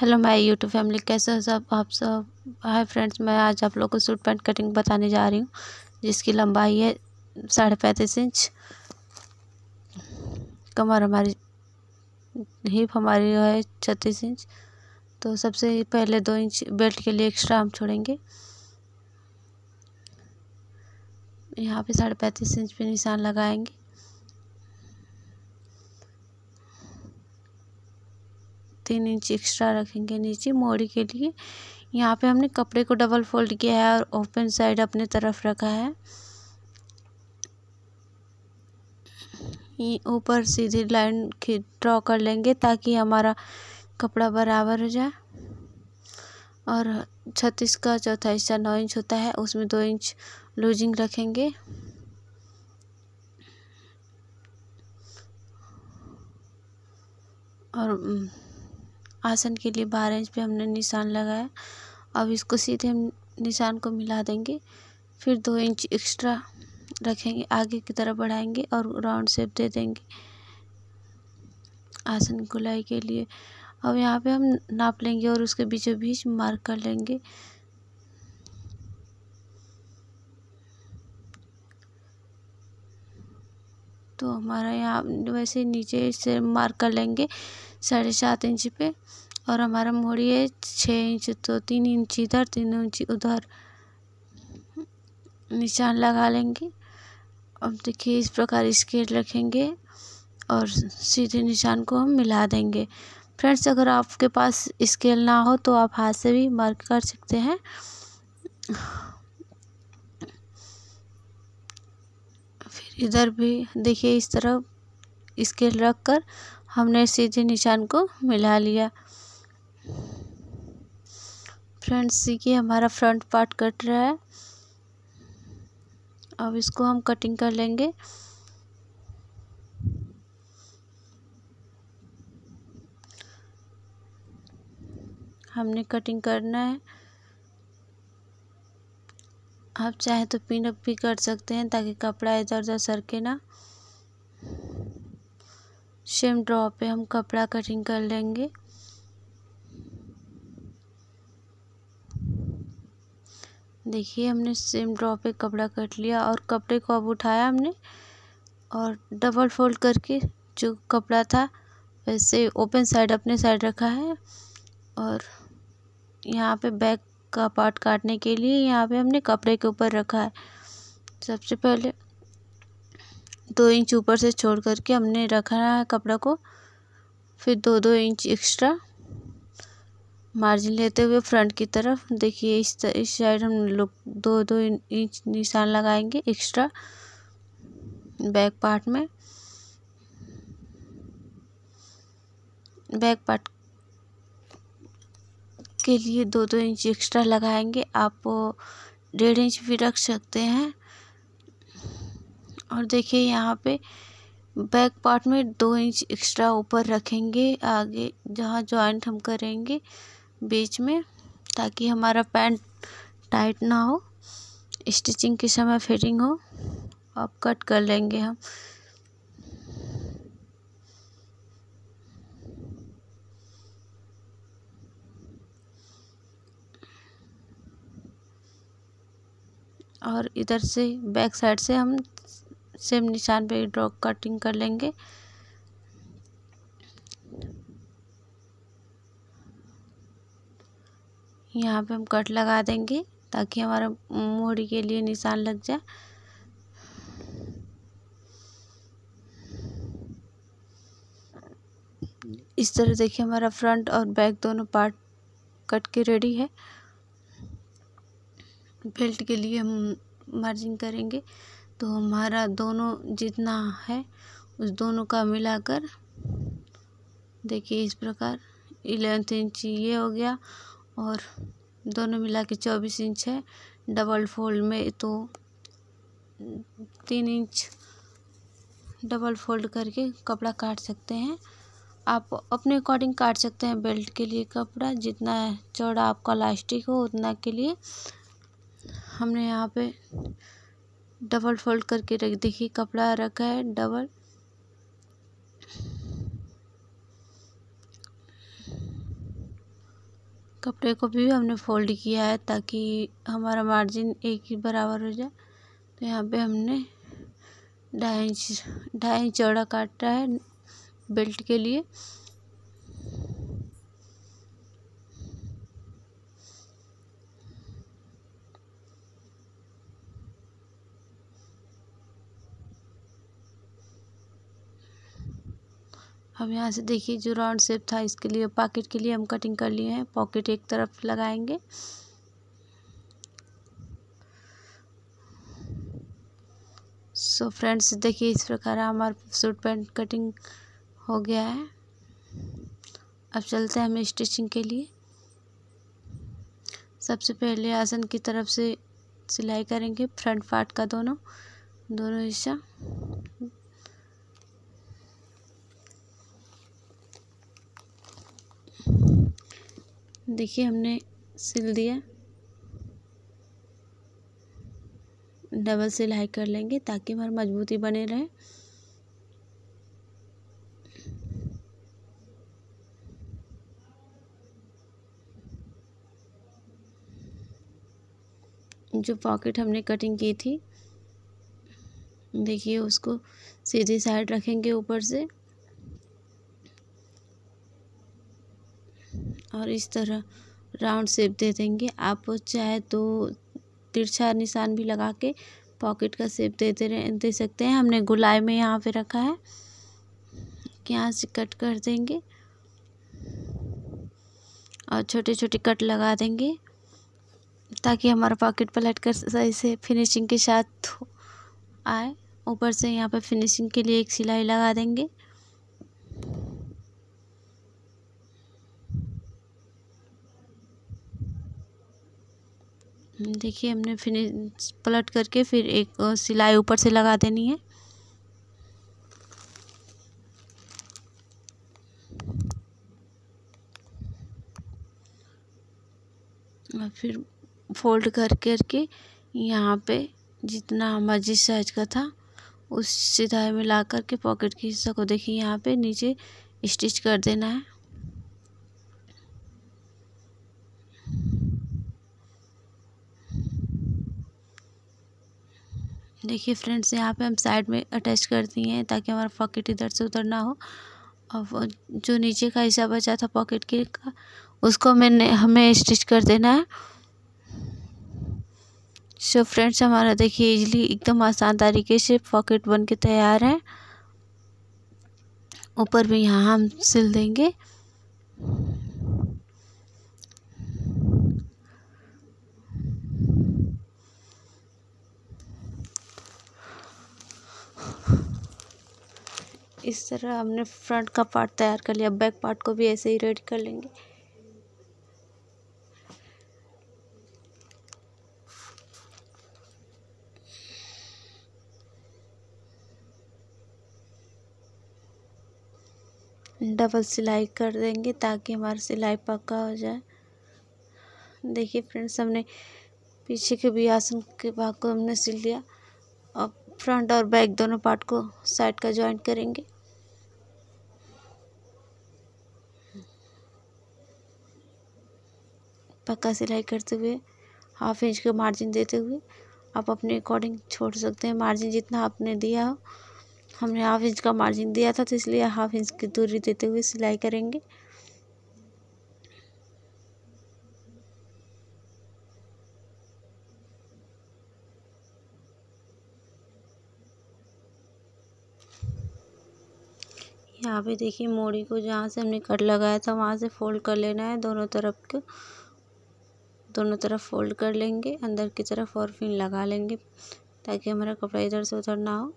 hello my YouTube family कैसे हो सब आप सब हाय फ्रेंड्स मैं आज आप लोग को सूट पैंट कटिंग बताने जा रही हूँ जिसकी लंबाई है साढ़े पैंतीस इंच कमर हमारी हिप हमारी है छत्तीस इंच तो सबसे पहले दो इंच बेल्ट के लिए एक्स्ट्रा हम छोड़ेंगे यहाँ पे साढ़े पैंतीस इंच पे निशान लगाएंगे तीन इंच एक्स्ट्रा रखेंगे नीचे मोड़ी के लिए यहाँ पे हमने कपड़े को डबल फोल्ड किया है और ओपन साइड अपने तरफ रखा है ऊपर सीधी लाइन ड्रॉ कर लेंगे ताकि हमारा कपड़ा बराबर हो जाए और छत्तीस का चौथा हिस्सा नौ इंच होता है उसमें दो इंच लूजिंग रखेंगे और आसन के लिए बारह इंच पे हमने निशान लगाया अब इसको सीधे हम निशान को मिला देंगे फिर दो इंच एक्स्ट्रा रखेंगे आगे की तरफ बढ़ाएंगे और राउंड शेप दे देंगे आसन गुलाई के लिए अब यहाँ पे हम नाप लेंगे और उसके बीचों बीच मार्क कर लेंगे तो हमारा यहाँ वैसे नीचे से मार्क कर लेंगे साढ़े सात इंच पे और हमारा मोड़ी है छः इंच तो तीन इंच इधर तीन इंच उधर निशान लगा लेंगे अब देखिए इस प्रकार स्केट रखेंगे और सीधे निशान को हम मिला देंगे फ्रेंड्स अगर आपके पास स्केल ना हो तो आप हाथ से भी मार्क कर सकते हैं फिर इधर भी देखिए इस तरह स्केल रख कर हमने सीधे निशान को मिला लिया फ्रेंड्स ये हमारा फ्रंट पार्ट कट रहा है अब इसको हम कटिंग कर लेंगे हमने कटिंग करना है आप चाहे तो पिनअप भी कर सकते हैं ताकि कपड़ा इधर उधर सरके ना सेम ड्रॉ पे हम कपड़ा कटिंग कर लेंगे देखिए हमने सेम ड्रॉ पे कपड़ा कट लिया और कपड़े को अब उठाया हमने और डबल फोल्ड करके जो कपड़ा था वैसे ओपन साइड अपने साइड रखा है और यहाँ पे बैक का पार्ट काटने के लिए यहाँ पे हमने कपड़े के ऊपर रखा है सबसे पहले दो इंच ऊपर से छोड़ करके हमने रखा है कपड़ा को फिर दो दो इंच एक्स्ट्रा मार्जिन लेते हुए फ्रंट की तरफ देखिए इस तर, इस साइड हम लोग दो दो इंच निशान लगाएंगे एक्स्ट्रा बैक पार्ट में बैक पार्ट के लिए दो दो इंच एक्स्ट्रा लगाएंगे आप डेढ़ इंच भी रख सकते हैं और देखिए यहाँ पे बैक पार्ट में दो इंच एक्स्ट्रा ऊपर रखेंगे आगे जहाँ जॉइंट हम करेंगे बीच में ताकि हमारा पैंट टाइट ना हो स्टिचिंग के समय फिटिंग हो अब कट कर लेंगे हम और इधर से बैक साइड से हम सेम निशान पे ड्रॉ कटिंग कर लेंगे यहाँ पे हम कट लगा देंगे ताकि हमारा मोड़ी के लिए निशान लग जाए इस तरह देखिए हमारा फ्रंट और बैक दोनों पार्ट कट के रेडी है बेल्ट के लिए हम मार्जिंग करेंगे तो हमारा दोनों जितना है उस दोनों का मिलाकर देखिए इस प्रकार इलेवेंथ इंच ये हो गया और दोनों मिला के चौबीस इंच है डबल फोल्ड में तो तीन इंच डबल फोल्ड करके कपड़ा काट सकते हैं आप अपने अकॉर्डिंग काट सकते हैं बेल्ट के लिए कपड़ा जितना चौड़ा आपका लास्टिक हो उतना के लिए हमने यहाँ पे डबल फोल्ड करके रख देखिए कपड़ा रखा है डबल कपड़े को भी हमने फोल्ड किया है ताकि हमारा मार्जिन एक ही बराबर हो जाए तो यहाँ पे हमने ढाई इंच ढाई इंच चौड़ा काटा है बेल्ट के लिए अब यहाँ से देखिए जो राउंड शेप था इसके लिए पॉकेट के लिए हम कटिंग कर लिए हैं पॉकेट एक तरफ लगाएंगे सो फ्रेंड्स देखिए इस प्रकार हमारा सूट पैंट कटिंग हो गया है अब चलते हैं हमें स्टिचिंग के लिए सबसे पहले आसन की तरफ से सिलाई करेंगे फ्रंट पार्ट का दोनों दोनों हिस्सा देखिए हमने सिल दिया डबल सिलाई कर लेंगे ताकि हमारी मजबूती बने रहे जो पॉकेट हमने कटिंग की थी देखिए उसको सीधी साइड रखेंगे ऊपर से और इस तरह राउंड शेप दे देंगे आप चाहे तो तिरछा निशान भी लगा के पॉकेट का शेप दे दे रहे दे सकते हैं हमने गुलाई में यहाँ पे रखा है यहाँ से कट कर देंगे और छोटे छोटे कट लगा देंगे ताकि हमारा पॉकेट पलट कर सही से फिनिशिंग के साथ आए ऊपर से यहाँ पर फिनिशिंग के लिए एक सिलाई लगा देंगे देखिए हमने फिनिश पलट करके फिर एक सिलाई ऊपर से लगा देनी है और फिर फोल्ड कर करके यहाँ पे जितना मर्जी साइज का था उस सिलाई में ला करके पॉकेट के हिस्सा को देखिए यहाँ पे नीचे स्टिच कर देना है देखिए फ्रेंड्स यहाँ पे हम साइड में अटैच कर दिए हैं ताकि हमारा पॉकेट इधर से उधर ना हो और जो नीचे का हिस्सा बचा था पॉकेट के का उसको मैंने हमें स्टिच कर देना है सो so फ्रेंड्स हमारा देखिए इजली एकदम आसान तरीके से पॉकेट बन के तैयार है ऊपर भी यहाँ हम सिल देंगे इस तरह हमने फ्रंट का पार्ट तैयार कर लिया बैक पार्ट को भी ऐसे ही रेडी कर लेंगे डबल सिलाई कर देंगे ताकि हमारा सिलाई पक्का हो जाए देखिए फ्रेंड्स हमने पीछे के भी आसन के भाग को हमने सिल लिया फ्रंट और बैक दोनों पार्ट को साइड का ज्वाइंट करेंगे पक्का सिलाई करते हुए हाफ इंच का मार्जिन देते हुए आप अपने अकॉर्डिंग छोड़ सकते हैं मार्जिन जितना आपने दिया हो हमने हाफ इंच का मार्जिन दिया था तो इसलिए हाफ इंच की दूरी देते हुए सिलाई करेंगे यहाँ पे देखिए मोड़ी को जहाँ से हमने कट लगाया था वहाँ से फोल्ड कर लेना है दोनों तरफ को दोनों तरफ फोल्ड कर लेंगे अंदर की तरफ और फिर लगा लेंगे ताकि हमारा कपड़ा इधर से उधर ना हो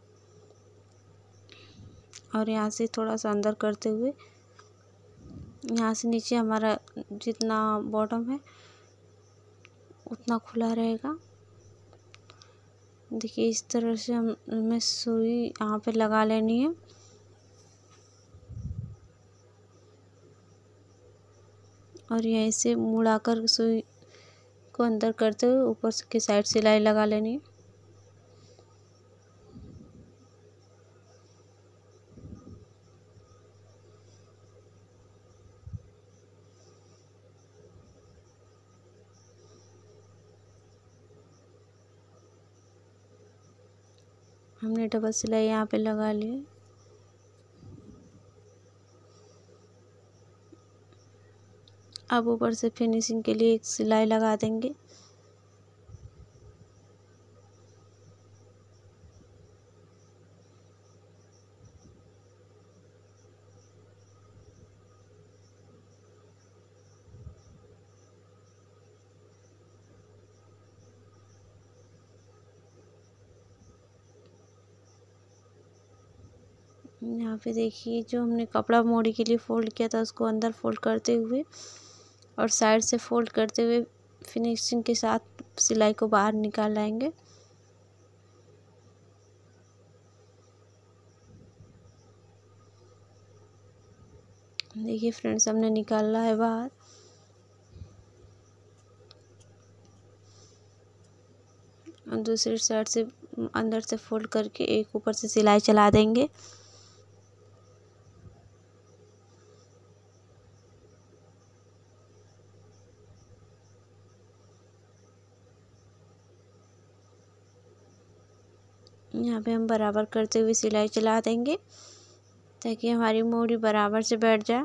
और यहाँ से थोड़ा सा अंदर करते हुए यहाँ से नीचे हमारा जितना बॉटम है उतना खुला रहेगा देखिए इस तरह से हम हमें सुई यहाँ पे लगा लेनी है और यहीं से मुड़ाकर सुई को अंदर करते हुए ऊपर की साइड सिलाई लगा लेनी हमने डबल सिलाई यहाँ पे लगा ली अब ऊपर से फिनिशिंग के लिए एक सिलाई लगा देंगे यहाँ पे देखिए जो हमने कपड़ा मोड़ी के लिए फ़ोल्ड किया था उसको अंदर फोल्ड करते हुए और साइड से फोल्ड करते हुए फिनिशिंग के साथ सिलाई को बाहर निकाल लाएंगे देखिए फ्रेंड्स हमने निकाला है बाहर और दूसरी साइड से अंदर से फोल्ड करके एक ऊपर से सिलाई चला देंगे यहाँ पे हम बराबर करते हुए सिलाई चला देंगे ताकि हमारी मोड़ी बराबर से बैठ जाए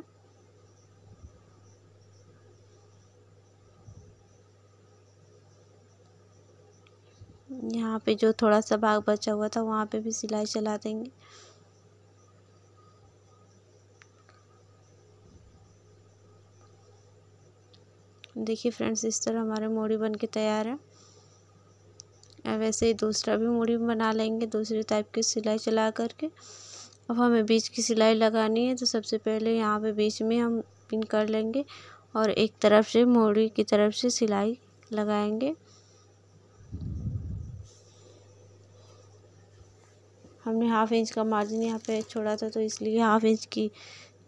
यहाँ पे जो थोड़ा सा भाग बचा हुआ था वहाँ पे भी सिलाई चला देंगे देखिए फ्रेंड्स इस तरह हमारे मोड़ी बन के तैयार है वैसे ही दूसरा भी मूड़ी बना लेंगे दूसरे टाइप की सिलाई चला करके अब हमें बीच की सिलाई लगानी है तो सबसे पहले यहाँ पे बीच में हम पिन कर लेंगे और एक तरफ से मुड़ी की तरफ से सिलाई लगाएंगे हमने हाफ इंच का मार्जिन यहाँ पे छोड़ा था तो इसलिए हाफ इंच की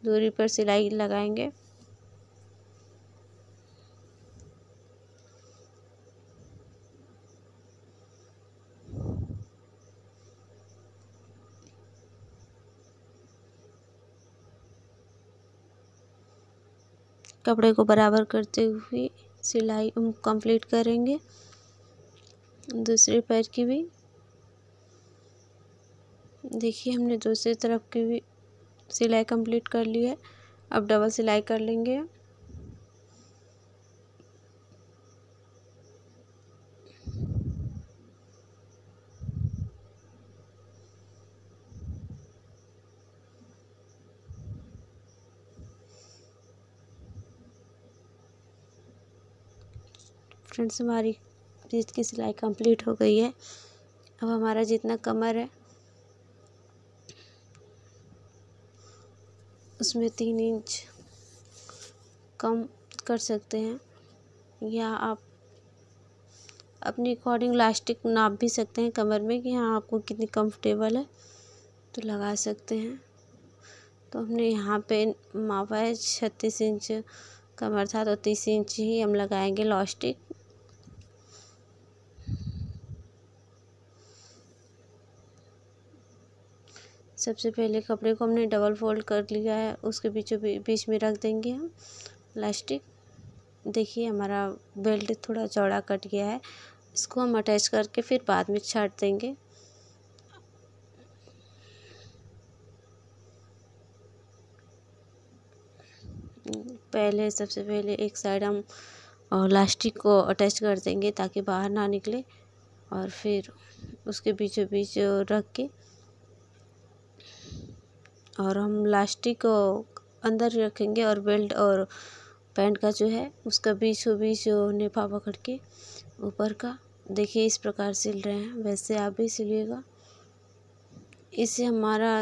दूरी पर सिलाई लगाएंगे कपड़े को बराबर करते हुए सिलाई कंप्लीट करेंगे दूसरे पैर की भी देखिए हमने दूसरी तरफ की भी सिलाई कंप्लीट कर ली है अब डबल सिलाई कर लेंगे फ्रेंड्स हमारी जीत की सिलाई कंप्लीट हो गई है अब हमारा जितना कमर है उसमें तीन इंच कम कर सकते हैं या आप अपने अकॉर्डिंग लास्टिक नाप भी सकते हैं कमर में कि हाँ आपको कितनी कंफर्टेबल है तो लगा सकते हैं तो हमने यहाँ पे मापा है छत्तीस इंच कमर था तो तीस इंच ही हम लगाएंगे लॉस्टिक सबसे पहले कपड़े को हमने डबल फोल्ड कर लिया है उसके बीचों बीच में रख देंगे हम प्लास्टिक देखिए हमारा बेल्ट थोड़ा चौड़ा कट गया है इसको हम अटैच करके फिर बाद में छाट देंगे पहले सबसे पहले एक साइड हम लास्टिक को अटैच कर देंगे ताकि बाहर ना निकले और फिर उसके बीचों बीच रख के और हम लास्टिक को अंदर रखेंगे और बेल्ट और पैंट का जो है उसका बीचों बीच जो निफा पकड़ के ऊपर का देखिए इस प्रकार सिल रहे हैं वैसे आप भी सिलिएगा इससे हमारा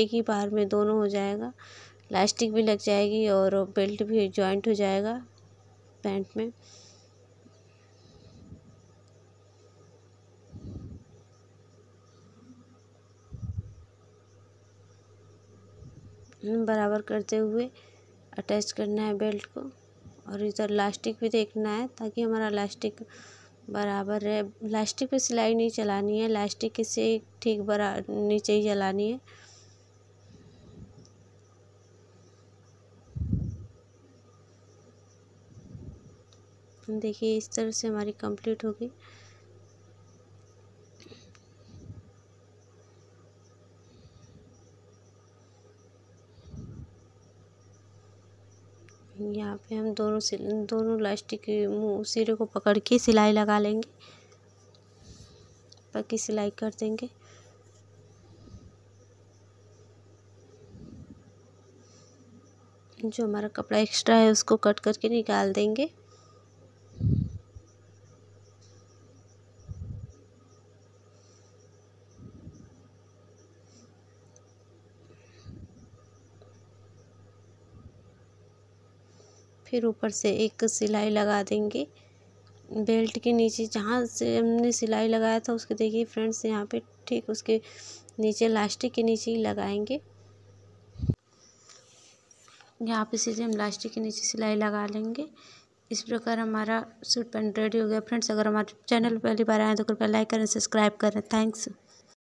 एक ही बार में दोनों हो जाएगा लास्टिक भी लग जाएगी और बेल्ट भी जॉइंट हो जाएगा पैंट में हम्म, बराबर करते हुए अटैच करना है बेल्ट को और इधर लास्टिक भी देखना है ताकि हमारा लास्टिक बराबर रहे लास्टिक पे सिलाई नहीं चलानी है लास्टिक से ठीक बरा नीचे ही चलानी है देखिए इस तरह से हमारी कंप्लीट होगी यहाँ पे हम दोनों सिल दोनों लास्टिक मुँह सिरे को पकड़ के सिलाई लगा लेंगे पक्की सिलाई कर देंगे जो हमारा कपड़ा एक्स्ट्रा है उसको कट करके निकाल देंगे फिर ऊपर से एक सिलाई लगा देंगे बेल्ट के नीचे जहाँ से हमने सिलाई लगाया था उसके देखिए फ्रेंड्स यहाँ पे ठीक उसके नीचे लास्टिक के नीचे ही लगाएंगे यहाँ पे सीधे हम लास्टिक के नीचे सिलाई लगा लेंगे इस प्रकार हमारा सूट पेंट रेडी हो गया फ्रेंड्स अगर हमारे चैनल पहली बार आए तो कृपया लाइक करें सब्सक्राइब करें थैंक्स